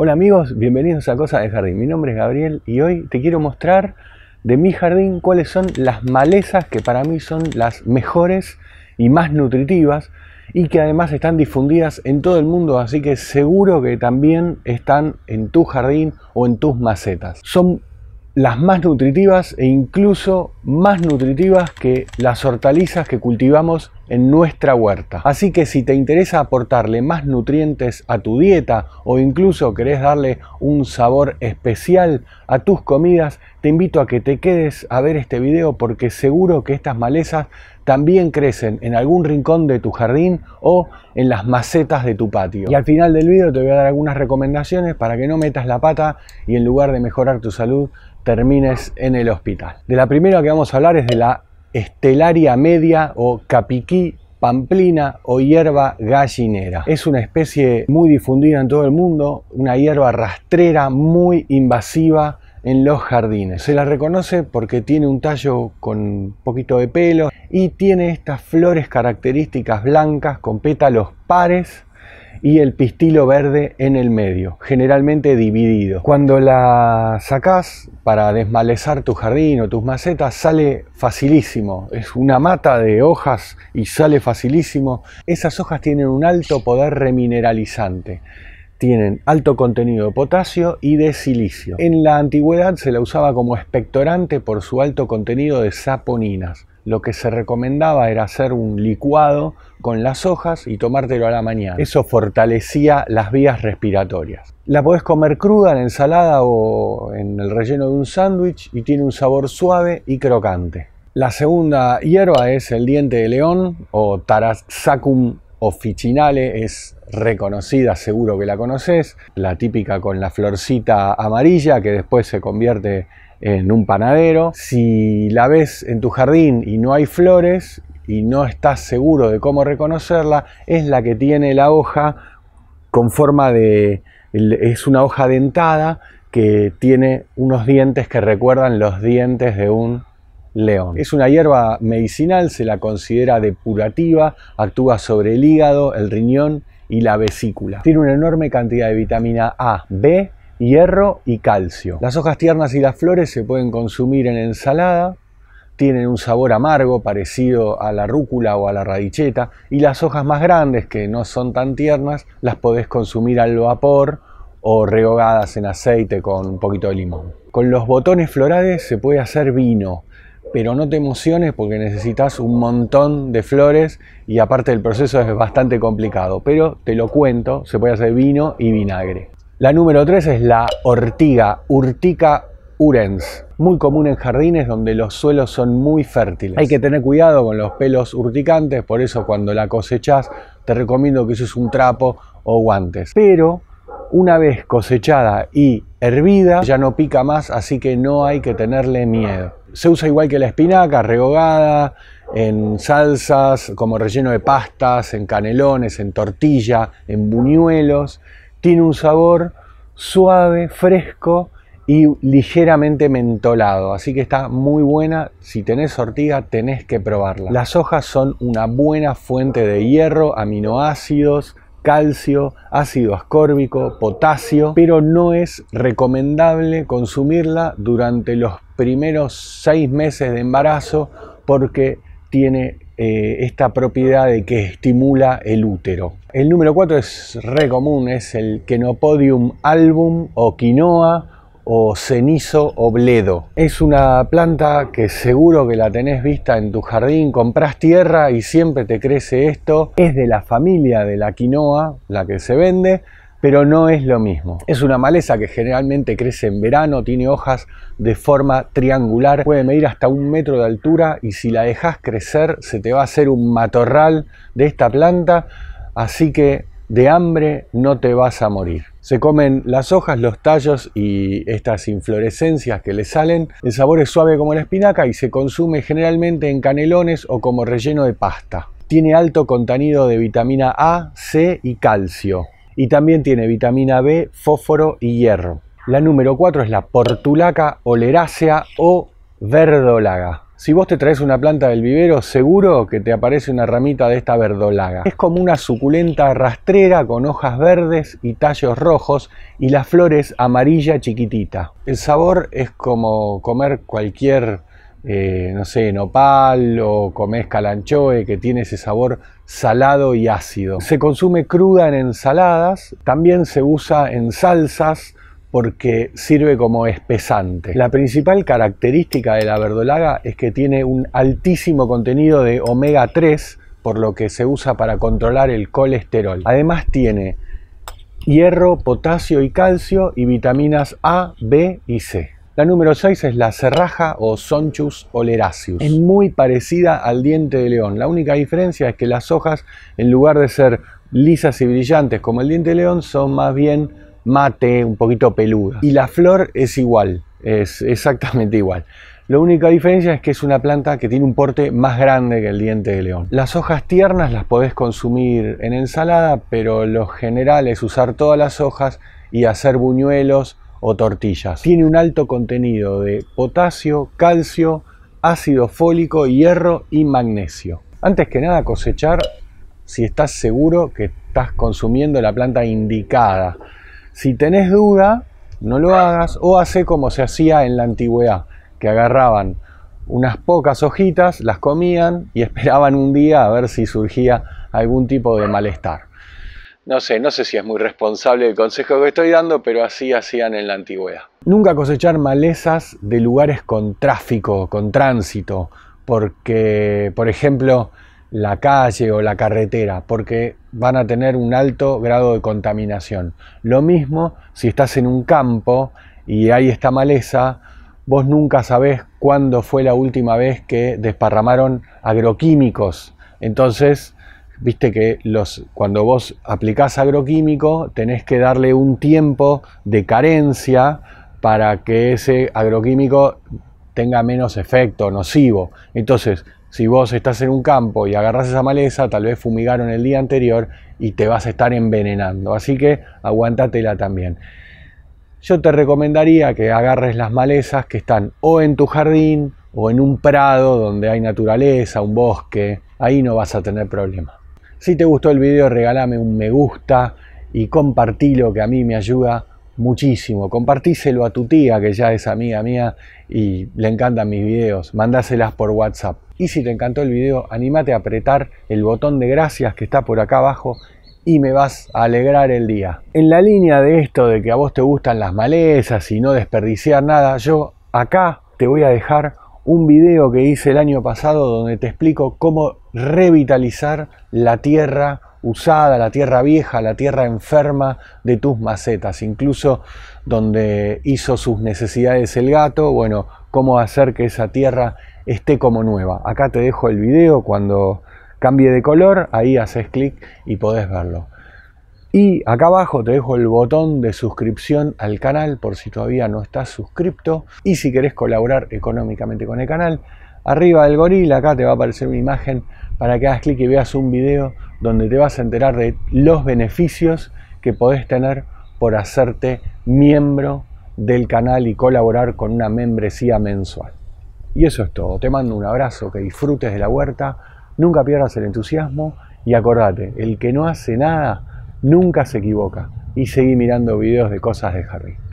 Hola amigos, bienvenidos a Cosas de Jardín. Mi nombre es Gabriel y hoy te quiero mostrar de mi jardín cuáles son las malezas que para mí son las mejores y más nutritivas y que además están difundidas en todo el mundo, así que seguro que también están en tu jardín o en tus macetas. Son las más nutritivas e incluso más nutritivas que las hortalizas que cultivamos en nuestra huerta. Así que si te interesa aportarle más nutrientes a tu dieta o incluso querés darle un sabor especial a tus comidas, te invito a que te quedes a ver este video porque seguro que estas malezas también crecen en algún rincón de tu jardín o en las macetas de tu patio. Y al final del video te voy a dar algunas recomendaciones para que no metas la pata y en lugar de mejorar tu salud, termines en el hospital. De la primera que vamos a hablar es de la estelaria media o capiquí pamplina o hierba gallinera. Es una especie muy difundida en todo el mundo, una hierba rastrera muy invasiva en los jardines. Se la reconoce porque tiene un tallo con un poquito de pelo y tiene estas flores características blancas con pétalos pares y el pistilo verde en el medio, generalmente dividido. Cuando la sacás para desmalezar tu jardín o tus macetas, sale facilísimo. Es una mata de hojas y sale facilísimo. Esas hojas tienen un alto poder remineralizante tienen alto contenido de potasio y de silicio. En la antigüedad se la usaba como expectorante por su alto contenido de saponinas lo que se recomendaba era hacer un licuado con las hojas y tomártelo a la mañana. Eso fortalecía las vías respiratorias. La podés comer cruda en ensalada o en el relleno de un sándwich y tiene un sabor suave y crocante. La segunda hierba es el diente de león o Taraxacum officinale, es reconocida, seguro que la conoces, la típica con la florcita amarilla que después se convierte en en un panadero. Si la ves en tu jardín y no hay flores y no estás seguro de cómo reconocerla, es la que tiene la hoja con forma de... es una hoja dentada que tiene unos dientes que recuerdan los dientes de un león. Es una hierba medicinal, se la considera depurativa, actúa sobre el hígado, el riñón y la vesícula. Tiene una enorme cantidad de vitamina A, B hierro y calcio. Las hojas tiernas y las flores se pueden consumir en ensalada, tienen un sabor amargo parecido a la rúcula o a la radicheta y las hojas más grandes que no son tan tiernas las podés consumir al vapor o rehogadas en aceite con un poquito de limón. Con los botones florales se puede hacer vino, pero no te emociones porque necesitas un montón de flores y aparte el proceso es bastante complicado, pero te lo cuento, se puede hacer vino y vinagre. La número 3 es la ortiga, urtica urens, muy común en jardines donde los suelos son muy fértiles. Hay que tener cuidado con los pelos urticantes, por eso cuando la cosechas te recomiendo que uses un trapo o guantes. Pero una vez cosechada y hervida ya no pica más, así que no hay que tenerle miedo. Se usa igual que la espinaca, rehogada, en salsas, como relleno de pastas, en canelones, en tortilla, en buñuelos tiene un sabor suave, fresco y ligeramente mentolado. Así que está muy buena. Si tenés ortiga, tenés que probarla. Las hojas son una buena fuente de hierro, aminoácidos, calcio, ácido ascórbico, potasio, pero no es recomendable consumirla durante los primeros seis meses de embarazo porque tiene eh, esta propiedad de que estimula el útero. El número 4 es re común, es el Quenopodium album o quinoa o cenizo obledo. Es una planta que seguro que la tenés vista en tu jardín, compras tierra y siempre te crece esto. Es de la familia de la quinoa, la que se vende, pero no es lo mismo. Es una maleza que generalmente crece en verano, tiene hojas de forma triangular, puede medir hasta un metro de altura y si la dejas crecer se te va a hacer un matorral de esta planta, así que de hambre no te vas a morir. Se comen las hojas, los tallos y estas inflorescencias que le salen. El sabor es suave como la espinaca y se consume generalmente en canelones o como relleno de pasta. Tiene alto contenido de vitamina A, C y calcio y también tiene vitamina B, fósforo y hierro. La número 4 es la portulaca oleracea o verdolaga. Si vos te traes una planta del vivero, seguro que te aparece una ramita de esta verdolaga. Es como una suculenta rastrera con hojas verdes y tallos rojos y las flores amarilla chiquitita. El sabor es como comer cualquier, eh, no sé, nopal o comés calanchoe que tiene ese sabor salado y ácido. Se consume cruda en ensaladas, también se usa en salsas porque sirve como espesante. La principal característica de la verdolaga es que tiene un altísimo contenido de omega 3, por lo que se usa para controlar el colesterol. Además tiene hierro, potasio y calcio y vitaminas A, B y C. La número 6 es la cerraja o Sonchus oleraceus. Es muy parecida al diente de león. La única diferencia es que las hojas, en lugar de ser lisas y brillantes como el diente de león, son más bien mate, un poquito peluda. Y la flor es igual, es exactamente igual. La única diferencia es que es una planta que tiene un porte más grande que el diente de león. Las hojas tiernas las podés consumir en ensalada, pero lo general es usar todas las hojas y hacer buñuelos o tortillas. Tiene un alto contenido de potasio, calcio, ácido fólico, hierro y magnesio. Antes que nada cosechar si estás seguro que estás consumiendo la planta indicada. Si tenés duda, no lo hagas o hace como se hacía en la antigüedad, que agarraban unas pocas hojitas, las comían y esperaban un día a ver si surgía algún tipo de malestar no sé, no sé si es muy responsable el consejo que estoy dando, pero así hacían en la antigüedad. Nunca cosechar malezas de lugares con tráfico, con tránsito, porque, por ejemplo, la calle o la carretera, porque van a tener un alto grado de contaminación. Lo mismo si estás en un campo y hay esta maleza, vos nunca sabés cuándo fue la última vez que desparramaron agroquímicos. Entonces, viste que los, cuando vos aplicás agroquímico tenés que darle un tiempo de carencia para que ese agroquímico tenga menos efecto nocivo. Entonces, si vos estás en un campo y agarras esa maleza, tal vez fumigaron el día anterior y te vas a estar envenenando. Así que aguantatela también. Yo te recomendaría que agarres las malezas que están o en tu jardín o en un prado donde hay naturaleza, un bosque. Ahí no vas a tener problema. Si te gustó el video, regálame un me gusta y compartilo, que a mí me ayuda muchísimo. Compartíselo a tu tía, que ya es amiga mía y le encantan mis videos. Mandáselas por WhatsApp. Y si te encantó el video, anímate a apretar el botón de gracias que está por acá abajo y me vas a alegrar el día. En la línea de esto de que a vos te gustan las malezas y no desperdiciar nada, yo acá te voy a dejar un video que hice el año pasado donde te explico cómo revitalizar la tierra usada, la tierra vieja, la tierra enferma de tus macetas, incluso donde hizo sus necesidades el gato, bueno, cómo hacer que esa tierra esté como nueva. Acá te dejo el video cuando cambie de color, ahí haces clic y podés verlo. Y acá abajo te dejo el botón de suscripción al canal por si todavía no estás suscripto. Y si querés colaborar económicamente con el canal, arriba del goril, acá te va a aparecer una imagen para que hagas clic y veas un video donde te vas a enterar de los beneficios que podés tener por hacerte miembro del canal y colaborar con una membresía mensual. Y eso es todo. Te mando un abrazo, que disfrutes de la huerta, nunca pierdas el entusiasmo y acordate, el que no hace nada nunca se equivoca. Y seguí mirando videos de cosas de Harry.